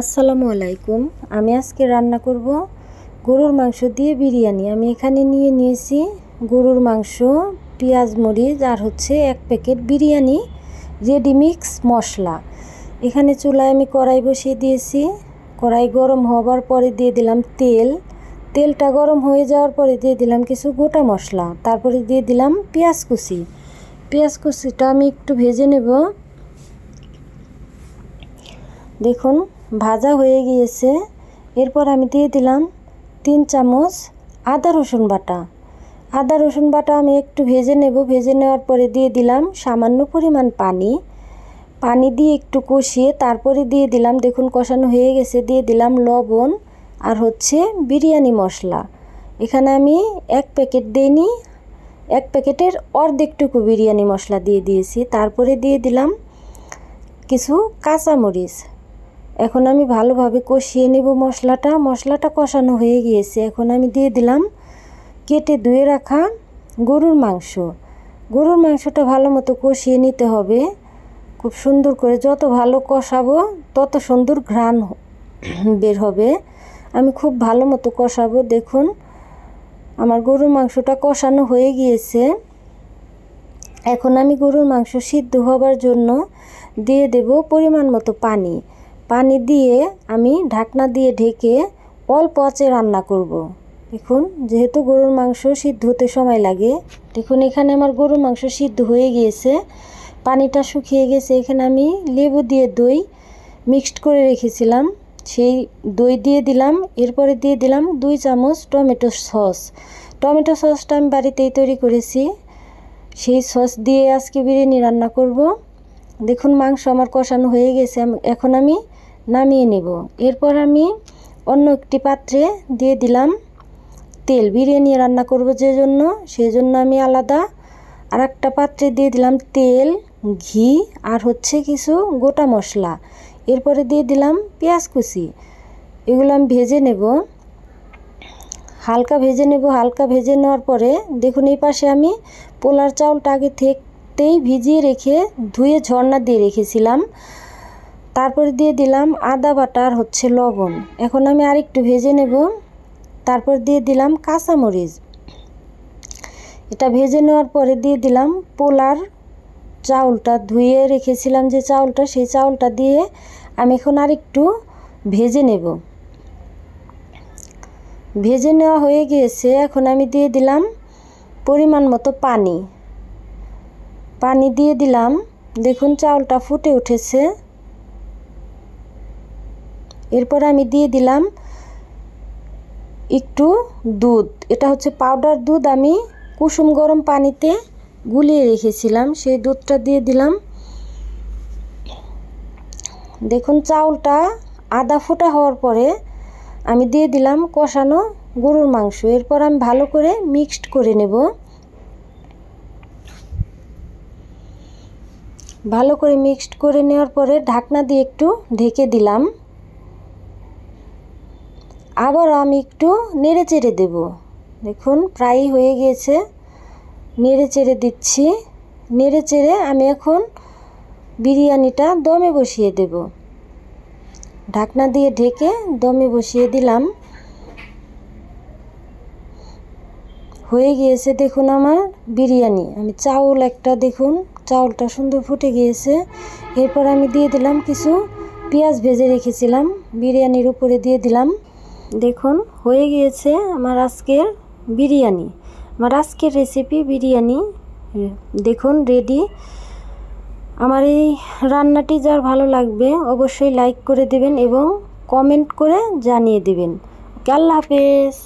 আসসালামু আলাইকুম আমি আজকে রান্না করব গরুর মাংস দিয়ে বিরিয়ানি আমি এখানে নিয়ে নিয়েছি গরুর মাংস পেঁয়াজ মরিচ আর হচ্ছে এক প্যাকেট বিরিয়ানি রেডি মিক্স মশলা এখানে চুলায় আমি কড়াই বসিয়ে দিয়েছি কড়াই গরম হবার পরে দিয়ে দিলাম তেল তেলটা গরম হয়ে যাওয়ার পরে দিয়ে দিলাম কিছু গোটা মশলা তারপরে দিয়ে দিলাম পেঁয়াজ কুচি পেঁয়াজ কুচিটা আমি একটু ভেজে নেব দেখুন ভাজা হয়ে গিয়েছে এরপর আমি দিয়ে দিলাম তিন চামচ আদা রসুন বাটা আদা রসুন বাটা আমি একটু ভেজে নেব ভেজে নেওয়ার পরে দিয়ে দিলাম সামান্য পরিমাণ পানি পানি দিয়ে একটু কষিয়ে তারপরে দিয়ে দিলাম দেখুন কষানো হয়ে গেছে দিয়ে দিলাম লবণ আর হচ্ছে বিরিয়ানি মশলা এখানে আমি এক প্যাকেট দিইনি এক প্যাকেটের অর্ধেকটুকু বিরিয়ানি মশলা দিয়ে দিয়েছি তারপরে দিয়ে দিলাম কিছু কাঁচামরিচ এখন আমি ভালোভাবে কষিয়ে নেব মশলাটা মশলাটা কষানো হয়ে গিয়েছে এখন আমি দিয়ে দিলাম কেটে ধুয়ে রাখা গরুর মাংস গরুর মাংসটা ভালো মতো কষিয়ে নিতে হবে খুব সুন্দর করে যত ভালো কষাবো তত সুন্দর ঘ্রাণ বের হবে আমি খুব ভালো মতো কষাবো দেখুন আমার গরুর মাংসটা কষানো হয়ে গিয়েছে এখন আমি গরুর মাংস সিদ্ধ হবার জন্য দিয়ে দেব পরিমাণ মতো পানি পানি দিয়ে আমি ঢাকনা দিয়ে ঢেকে অল্প আঁচে রান্না করব। দেখুন যেহেতু গরুর মাংস সিদ্ধ হতে সময় লাগে দেখুন এখানে আমার গরুর মাংস সিদ্ধ হয়ে গিয়েছে পানিটা শুকিয়ে গেছে এখানে আমি লেবু দিয়ে দই মিক্সড করে রেখেছিলাম সেই দই দিয়ে দিলাম এরপরে দিয়ে দিলাম দুই চামচ টমেটো সস টমেটো সসটা আমি বাড়িতেই তৈরি করেছি সেই সস দিয়ে আজকে বিরিয়ানি রান্না করব দেখুন মাংস আমার কষানো হয়ে গেছে এখন আমি নামিয়ে নেব এরপর আমি অন্য একটি পাত্রে দিয়ে দিলাম তেল বিরিয়ানি রান্না করব যে জন্য সেই জন্য আমি আলাদা আর একটা পাত্রে দিয়ে দিলাম তেল ঘি আর হচ্ছে কিছু গোটা মশলা এরপরে দিয়ে দিলাম পেঁয়াজ কুচি এগুলো আমি ভেজে নেব হালকা ভেজে নেব হালকা ভেজে নেওয়ার পরে দেখুন এই পাশে আমি পোলার চাউলটা আগে থেকতেই ভিজিয়ে রেখে ধুয়ে ঝর্ণা দিয়ে রেখেছিলাম তারপরে দিয়ে দিলাম আদা বাটার হচ্ছে লবণ এখন আমি আরেকটু ভেজে নেব তারপর দিয়ে দিলাম কাঁচামরিচ এটা ভেজে নেওয়ার পরে দিয়ে দিলাম পোলার চাউলটা ধুয়ে রেখেছিলাম যে চাউলটা সেই চাউলটা দিয়ে আমি এখন আরেকটু ভেজে নেব ভেজে নেওয়া হয়ে গিয়েছে এখন আমি দিয়ে দিলাম পরিমাণ মতো পানি পানি দিয়ে দিলাম দেখুন চাউলটা ফুটে উঠেছে এরপর আমি দিয়ে দিলাম একটু দুধ এটা হচ্ছে পাউডার দুধ আমি কুসুম গরম পানিতে গুলিয়ে রেখেছিলাম সেই দুধটা দিয়ে দিলাম দেখুন চাউলটা আধা ফোটা হওয়ার পরে আমি দিয়ে দিলাম কষানো গরুর মাংস এরপর আমি ভালো করে মিক্সড করে নেব ভালো করে মিক্সড করে নেওয়ার পরে ঢাকনা দিয়ে একটু ঢেকে দিলাম আবার আমি একটু নেড়ে চেড়ে দেবো দেখুন প্রায় হয়ে গিয়েছে নেড়ে চেড়ে দিচ্ছি নেড়ে চেড়ে আমি এখন বিরিয়ানিটা দমে বসিয়ে দেব ঢাকনা দিয়ে ঢেকে দমে বসিয়ে দিলাম হয়ে গিয়েছে দেখুন আমার বিরিয়ানি আমি চাউল একটা দেখুন চাউলটা সুন্দর ফুটে গিয়েছে এরপর আমি দিয়ে দিলাম কিছু পেঁয়াজ ভেজে রেখেছিলাম বিরিয়ানির উপরে দিয়ে দিলাম দেখুন হয়ে গিয়েছে আমার আজকের বিরিয়ানি আমার আজকের রেসিপি বিরিয়ানি দেখুন রেডি আমার এই রান্নাটি যার ভালো লাগবে অবশ্যই লাইক করে দেবেন এবং কমেন্ট করে জানিয়ে দেবেন আল্লাহ হাফেজ